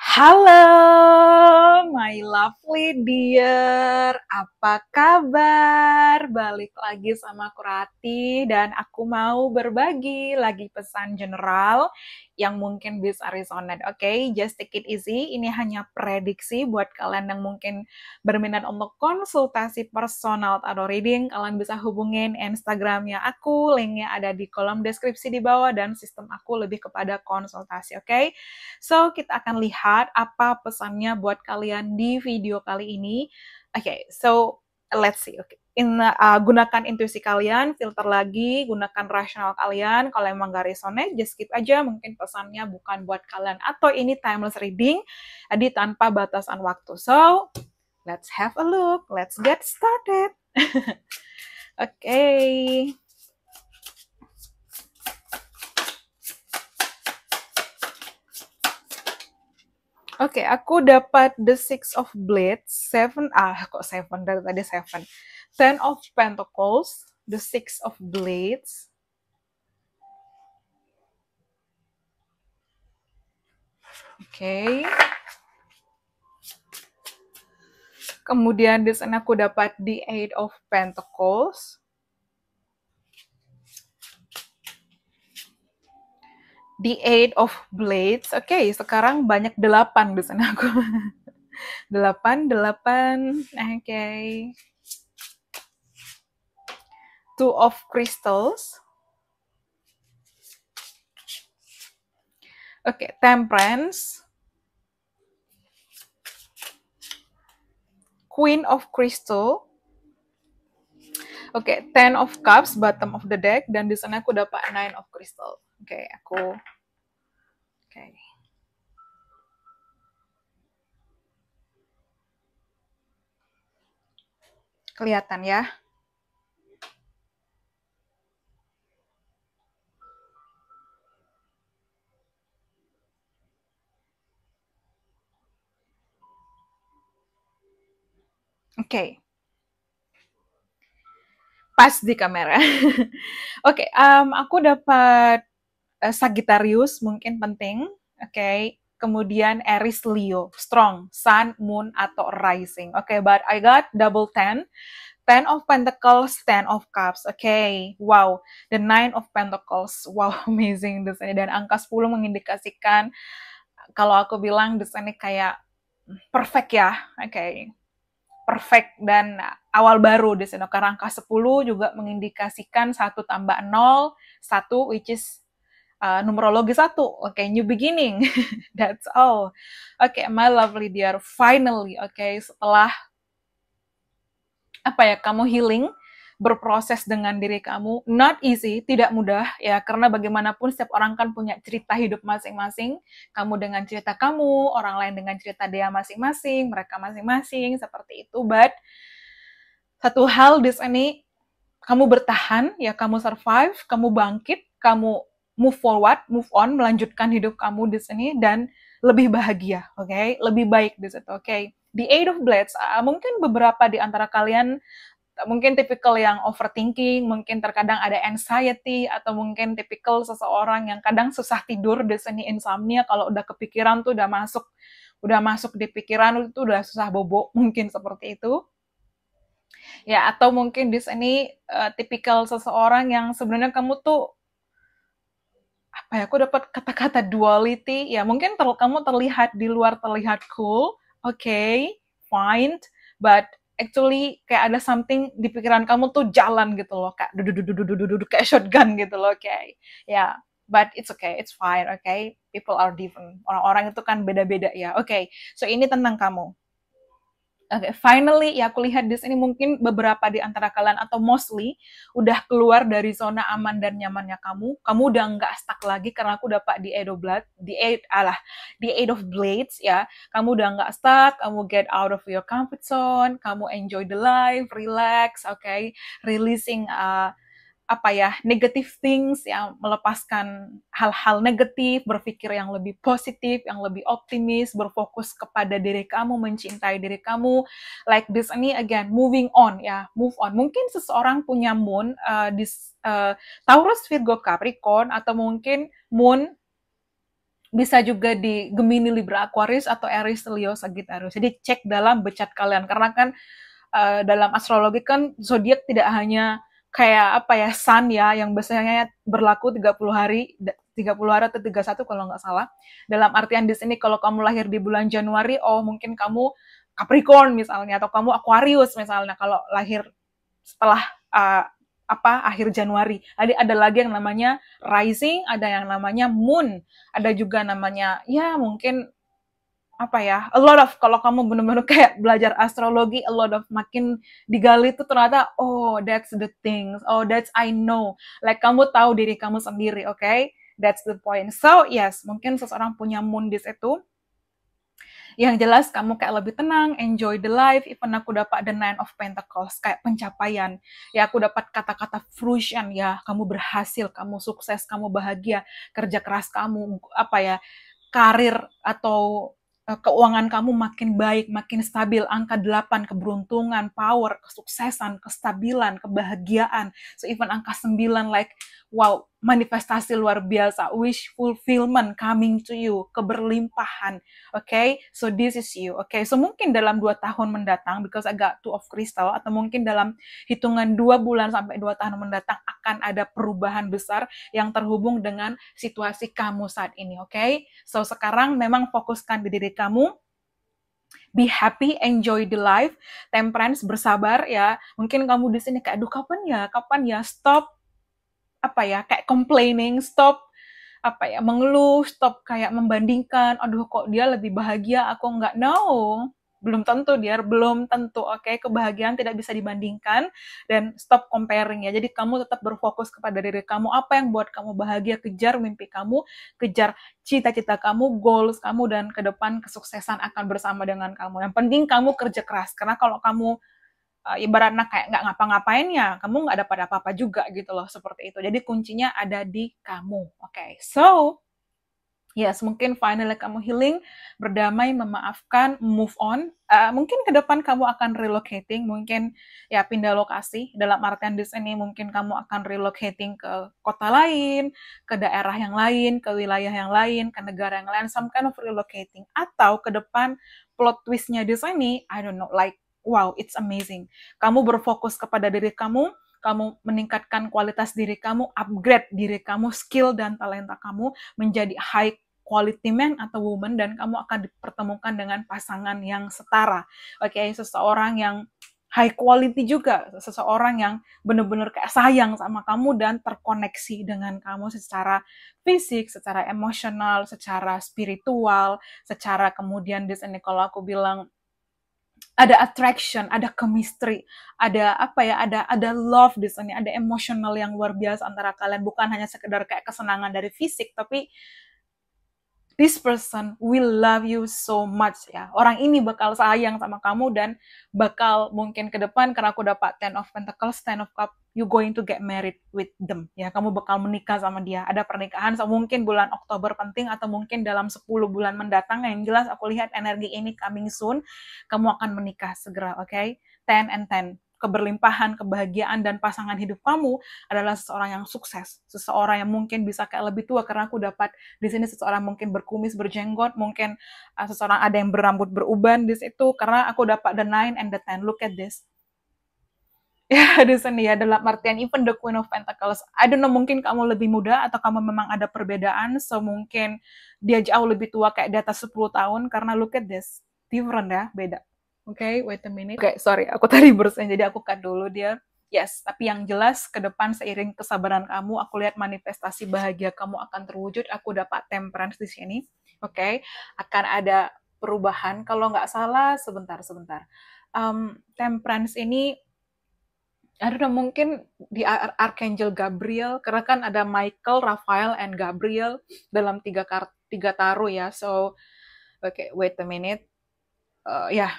Hello. my lovely dear. Apa kabar? Balik lagi sama Kurati dan aku mau berbagi lagi pesan general yang mungkin bisa resonate. Oke, okay? just take it easy. Ini hanya prediksi buat kalian yang mungkin berminat untuk konsultasi personal atau reading. Kalian bisa hubungin Instagramnya aku, linknya ada di kolom deskripsi di bawah dan sistem aku lebih kepada konsultasi. Oke, okay? so kita akan lihat apa pesannya buat kalian di video kali ini. Oke, okay, so let's see. Okay. In, uh, gunakan intuisi kalian, filter lagi, gunakan rasional kalian. Kalau emang gak resonate, just skip aja. Mungkin pesannya bukan buat kalian. Atau ini timeless reading, jadi tanpa batasan waktu. So, let's have a look. Let's get started. Oke. okay. Oke, okay, aku dapat the six of blades, seven ah kok seven dari tadi seven, ten of pentacles, the six of blades, Oke. Okay. Kemudian di sana aku dapat the Eight of Pentacles. the eight of blades. Oke, okay, sekarang banyak delapan di sana aku. delapan, delapan. Oke. Okay. Two of crystals. Oke, okay, temperance. Queen of crystal. Oke, okay, Ten of Cups, bottom of the deck, dan di sana aku dapat Nine of Crystal. Oke, okay, aku... Oke. Okay. Kelihatan ya. Oke. Okay pas di kamera. Oke, okay, um, aku dapat uh, Sagittarius mungkin penting. Oke, okay. kemudian Aries Leo, strong, Sun, Moon atau Rising. Oke, okay, but I got double ten. Ten of Pentacles, Ten of Cups. Oke, okay. wow. The Nine of Pentacles, wow, amazing desainnya. Dan angka 10 mengindikasikan kalau aku bilang desainnya kayak mm, perfect ya. Oke, okay perfect dan awal baru di sini. Karena angka 10 juga mengindikasikan satu tambah nol, satu which is uh, numerologi satu. Oke, okay, new beginning. That's all. Oke, okay, my lovely dear, finally, oke okay, setelah apa ya kamu healing berproses dengan diri kamu. Not easy, tidak mudah ya, karena bagaimanapun setiap orang kan punya cerita hidup masing-masing. Kamu dengan cerita kamu, orang lain dengan cerita dia masing-masing, mereka masing-masing, seperti itu. But satu hal di sini, kamu bertahan, ya kamu survive, kamu bangkit, kamu move forward, move on, melanjutkan hidup kamu di sini dan lebih bahagia, oke? Okay? Lebih baik di situ, oke? Okay? The Eight of Blades, uh, mungkin beberapa di antara kalian mungkin tipikal yang overthinking, mungkin terkadang ada anxiety, atau mungkin tipikal seseorang yang kadang susah tidur, seni insomnia, kalau udah kepikiran tuh udah masuk, udah masuk di pikiran itu udah susah bobo, mungkin seperti itu. Ya, atau mungkin di sini uh, tipikal seseorang yang sebenarnya kamu tuh apa ya, aku dapat kata-kata duality, ya mungkin ter kamu terlihat di luar terlihat cool, oke, okay, fine, but actually kayak ada something di pikiran kamu tuh jalan gitu loh kayak duduk kayak shotgun gitu loh kayak ya yeah. but it's okay it's fine okay people are different orang-orang itu kan beda-beda ya oke okay. so ini tentang kamu okay, finally ya aku lihat di sini mungkin beberapa di antara kalian atau mostly udah keluar dari zona aman dan nyamannya kamu. Kamu udah nggak stuck lagi karena aku dapat di Eight of Blood, di Eight alah, di Eight of Blades ya. Kamu udah nggak stuck, kamu get out of your comfort zone, kamu enjoy the life, relax, oke, okay? releasing uh, apa ya negative things yang melepaskan hal-hal negatif berpikir yang lebih positif yang lebih optimis berfokus kepada diri kamu mencintai diri kamu like this ini again moving on ya move on mungkin seseorang punya moon uh, eh, di uh, eh, Taurus Virgo Capricorn atau mungkin moon bisa juga di Gemini Libra Aquarius atau Aries Leo Sagittarius. Jadi cek dalam becat kalian karena kan uh, dalam astrologi kan zodiak tidak hanya kayak apa ya sun ya yang biasanya berlaku 30 hari 30 hari atau 31 kalau nggak salah. Dalam artian di sini kalau kamu lahir di bulan Januari, oh mungkin kamu Capricorn misalnya atau kamu Aquarius misalnya kalau lahir setelah uh, apa akhir Januari. Ada ada lagi yang namanya rising, ada yang namanya moon, ada juga namanya ya mungkin apa ya a lot of kalau kamu benar-benar kayak belajar astrologi a lot of makin digali itu ternyata oh that's the thing oh that's I know like kamu tahu diri kamu sendiri oke okay? that's the point so yes mungkin seseorang punya moon di situ yang jelas kamu kayak lebih tenang, enjoy the life, even aku dapat the nine of pentacles, kayak pencapaian, ya aku dapat kata-kata fruition, ya kamu berhasil, kamu sukses, kamu bahagia, kerja keras kamu, apa ya, karir atau Eh, keuangan kamu makin baik, makin stabil, angka 8 keberuntungan, power, kesuksesan, kestabilan, kebahagiaan. So even angka 9 like wow, manifestasi luar biasa, wish fulfillment coming to you, keberlimpahan. Oke, okay? so this is you. Oke, okay? so mungkin dalam dua tahun mendatang, because I got two of crystal, atau mungkin dalam hitungan dua bulan sampai dua tahun mendatang akan ada perubahan besar yang terhubung dengan situasi kamu saat ini. Oke, okay? so sekarang memang fokuskan di diri kamu, be happy, enjoy the life, temperance, bersabar ya. Mungkin kamu di sini kayak, aduh kapan ya, kapan ya, stop apa ya kayak complaining stop apa ya mengeluh stop kayak membandingkan aduh kok dia lebih bahagia aku nggak no belum tentu dia belum tentu oke okay? kebahagiaan tidak bisa dibandingkan dan stop comparing ya jadi kamu tetap berfokus kepada diri kamu apa yang buat kamu bahagia kejar mimpi kamu kejar cita-cita kamu goals kamu dan ke depan kesuksesan akan bersama dengan kamu yang penting kamu kerja keras karena kalau kamu uh, eh, ibaratnya kayak nggak ngapa-ngapain ya, kamu nggak dapat apa-apa juga gitu loh seperti itu. Jadi kuncinya ada di kamu. Oke, okay. so yes mungkin finally kamu healing, berdamai, memaafkan, move on. Uh, mungkin ke depan kamu akan relocating, mungkin ya pindah lokasi. Dalam artian di sini mungkin kamu akan relocating ke kota lain, ke daerah yang lain, ke wilayah yang lain, ke negara yang lain, some kind of relocating. Atau ke depan plot twistnya di sini, I don't know, like wow, it's amazing. Kamu berfokus kepada diri kamu, kamu meningkatkan kualitas diri kamu, upgrade diri kamu, skill dan talenta kamu menjadi high quality man atau woman dan kamu akan dipertemukan dengan pasangan yang setara. Oke, okay, seseorang yang high quality juga, seseorang yang benar-benar kayak sayang sama kamu dan terkoneksi dengan kamu secara fisik, secara emosional, secara spiritual, secara kemudian disini kalau aku bilang ada attraction, ada chemistry, ada apa ya, ada ada love di sini, ada emosional yang luar biasa antara kalian bukan hanya sekedar kayak kesenangan dari fisik, tapi this person will love you so much ya. Orang ini bakal sayang sama kamu dan bakal mungkin ke depan karena aku dapat ten of pentacles, ten of cup, you going to get married with them ya. Kamu bakal menikah sama dia. Ada pernikahan so mungkin bulan Oktober penting atau mungkin dalam 10 bulan mendatang yang jelas aku lihat energi ini coming soon. Kamu akan menikah segera, oke? Okay? Ten and ten keberlimpahan, kebahagiaan, dan pasangan hidup kamu adalah seseorang yang sukses, seseorang yang mungkin bisa kayak lebih tua karena aku dapat di sini seseorang mungkin berkumis, berjenggot, mungkin uh, seseorang ada yang berambut beruban di situ karena aku dapat the nine and the ten. Look at this. Ya, di sini ya, dalam artian even the Queen of Pentacles. I don't know, mungkin kamu lebih muda atau kamu memang ada perbedaan, so mungkin dia jauh lebih tua kayak di atas 10 tahun, karena look at this, different ya, beda. Oke, okay, wait a minute. Oke, okay, sorry, aku tadi berusaha, jadi aku cut dulu dia. Yes, tapi yang jelas ke depan seiring kesabaran kamu, aku lihat manifestasi bahagia kamu akan terwujud. Aku dapat temperance di sini. Oke, okay? akan ada perubahan. Kalau nggak salah, sebentar, sebentar. Um, temperance ini, aduh, mungkin di Ar Archangel Gabriel, karena kan ada Michael, Raphael, and Gabriel dalam tiga kart tiga taruh ya. So, oke, okay, wait a minute. Uh, ya, yeah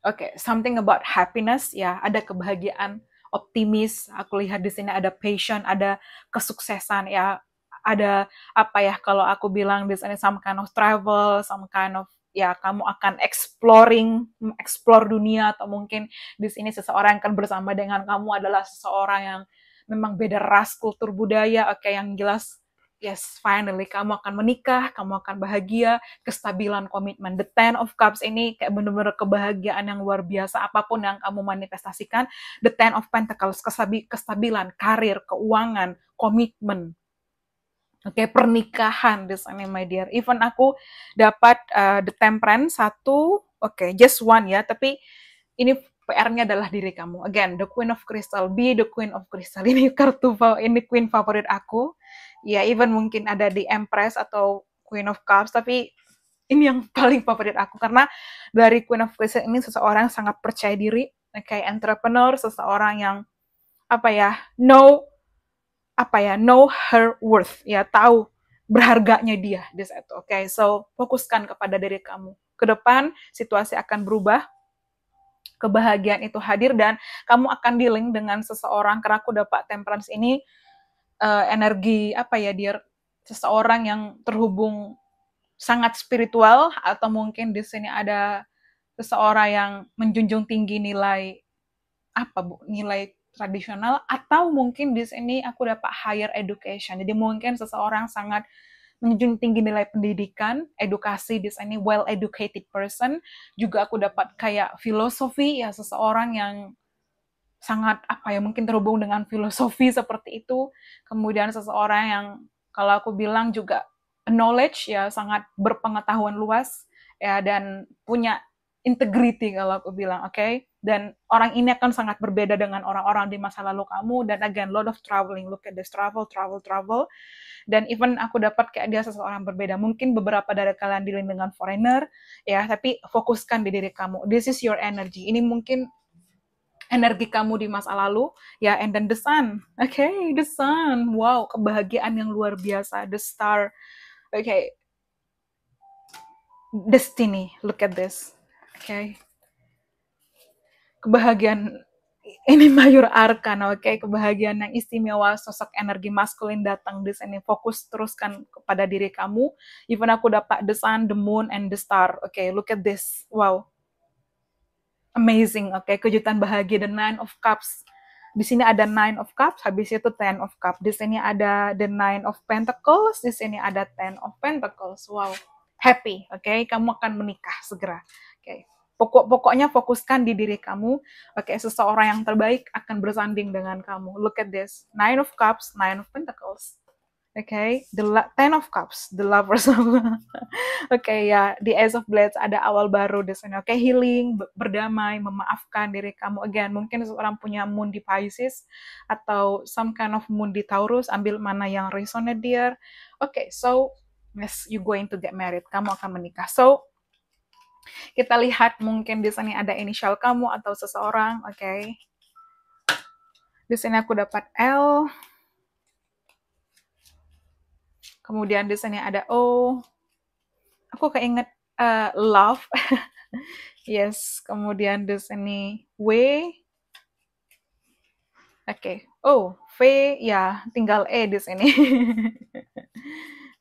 Oke, okay, something about happiness ya, ada kebahagiaan, optimis. Aku lihat di sini ada passion, ada kesuksesan ya, ada apa ya kalau aku bilang di sini some kind of travel, some kind of ya kamu akan exploring, explore dunia atau mungkin di sini seseorang yang akan bersama dengan kamu adalah seseorang yang memang beda ras, kultur, budaya, oke okay, yang jelas yes, finally kamu akan menikah, kamu akan bahagia, kestabilan komitmen. The Ten of Cups ini kayak bener-bener kebahagiaan yang luar biasa apapun yang kamu manifestasikan. The Ten of Pentacles, kestabilan, karir, keuangan, komitmen. Oke, okay, pernikahan di sana, my dear. Even aku dapat uh, the temperance satu, oke, okay, just one ya, tapi ini PR-nya adalah diri kamu. Again, the Queen of Crystal, be the Queen of Crystal. Ini kartu ini Queen favorit aku ya even mungkin ada di Empress atau Queen of Cups tapi ini yang paling favorit aku karena dari Queen of Cups ini seseorang yang sangat percaya diri kayak entrepreneur seseorang yang apa ya know apa ya know her worth ya tahu berharganya dia di itu oke okay? so fokuskan kepada diri kamu ke depan situasi akan berubah kebahagiaan itu hadir dan kamu akan dealing dengan seseorang karena aku dapat temperance ini uh, energi apa ya dia seseorang yang terhubung sangat spiritual atau mungkin di sini ada seseorang yang menjunjung tinggi nilai apa bu nilai tradisional atau mungkin di sini aku dapat higher education jadi mungkin seseorang sangat menjunjung tinggi nilai pendidikan, edukasi di sini well educated person. Juga aku dapat kayak filosofi ya seseorang yang sangat apa ya mungkin terhubung dengan filosofi seperti itu kemudian seseorang yang kalau aku bilang juga knowledge ya sangat berpengetahuan luas ya dan punya integrity kalau aku bilang oke okay? dan orang ini akan sangat berbeda dengan orang-orang di masa lalu kamu dan again lot of traveling look at this travel travel travel dan even aku dapat kayak dia seseorang berbeda mungkin beberapa dari kalian dealing dengan foreigner ya tapi fokuskan di diri kamu this is your energy ini mungkin energi kamu di masa lalu ya and then the sun oke okay, the sun wow kebahagiaan yang luar biasa the star oke okay. destiny look at this oke okay. kebahagiaan ini mayor arkan, oke, okay? kebahagiaan yang istimewa, sosok energi maskulin datang di sini. Fokus teruskan kepada diri kamu. Even aku dapat the sun, the moon, and the star. Oke, okay, look at this. Wow, amazing, oke, okay? kejutan bahagia the nine of cups. Di sini ada nine of cups, habis itu ten of cups. Di sini ada the nine of pentacles, di sini ada ten of pentacles. Wow, happy, oke, okay? kamu akan menikah segera, oke. Okay. Pokok-pokoknya fokuskan di diri kamu. Oke, okay, seseorang yang terbaik akan bersanding dengan kamu. Look at this, nine of cups, nine of pentacles okay? The Ten of Cups, the Lovers of oke ya, the Ace of Blades ada awal baru di sini. Oke, okay, healing, berdamai, memaafkan diri kamu. Again, mungkin seorang punya moon di Pisces atau some kind of moon di Taurus, ambil mana yang resonate dear. Oke, okay, so yes, you going to get married. Kamu akan menikah. So kita lihat mungkin di sini ada inisial kamu atau seseorang, oke. Okay. Di sini aku dapat L, kemudian desainnya ada O. Oh, aku keinget uh, love yes kemudian sini w oke okay. oh v ya tinggal e di sini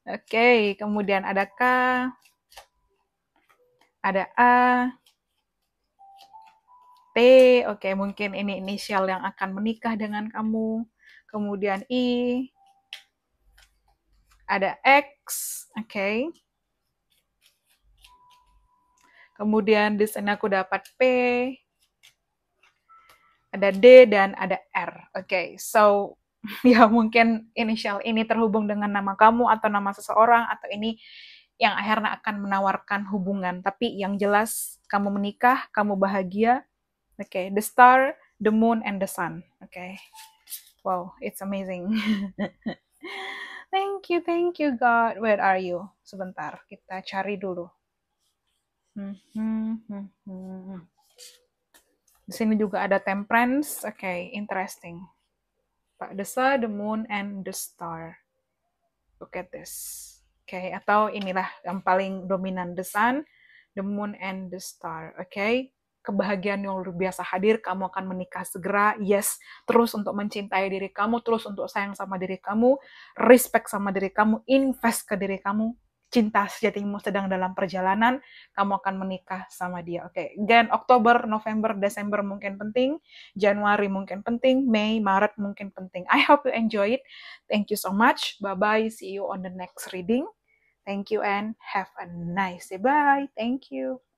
oke okay. kemudian ada k ada a T, oke okay, mungkin ini inisial yang akan menikah dengan kamu. Kemudian I, ada X, oke. Okay. Kemudian di sini aku dapat P, ada D, dan ada R. Oke, okay. so ya mungkin inisial ini terhubung dengan nama kamu atau nama seseorang atau ini yang akhirnya akan menawarkan hubungan. Tapi yang jelas kamu menikah, kamu bahagia. Oke, okay. the star, the moon, and the sun. Oke, okay. wow, it's amazing. Thank you, thank you God. Where are you? Sebentar, kita cari dulu. Hmm, hmm, hmm, hmm. Di sini juga ada temperance. Oke, okay, interesting. Pak Desa, the moon, and the star. Look at this. Oke, okay, atau inilah yang paling dominan, the sun, the moon, and the star. Oke, okay? kebahagiaan yang luar biasa hadir, kamu akan menikah segera, yes, terus untuk mencintai diri kamu, terus untuk sayang sama diri kamu, respect sama diri kamu, invest ke diri kamu, cinta sejatimu sedang dalam perjalanan, kamu akan menikah sama dia. Oke, okay. dan Oktober, November, Desember mungkin penting, Januari mungkin penting, Mei, Maret mungkin penting. I hope you enjoy it. Thank you so much. Bye-bye. See you on the next reading. Thank you and have a nice day. Bye. Thank you.